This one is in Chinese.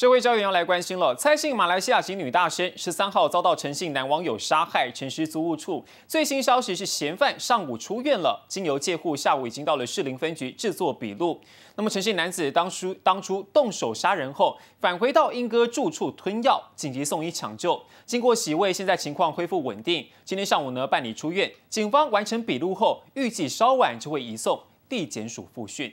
社会焦点要来关心了，猜姓马来西亚籍女大生十三号遭到陈姓男网友杀害，陈尸租屋处。最新消息是嫌犯上午出院了，经由介护下午已经到了士林分局制作笔录。那么陈姓男子当初当初动手杀人后，返回到英哥住处吞药，紧急送医抢救，经过洗胃，现在情况恢复稳定。今天上午呢办理出院，警方完成笔录后，预计稍晚就会移送地检署复讯。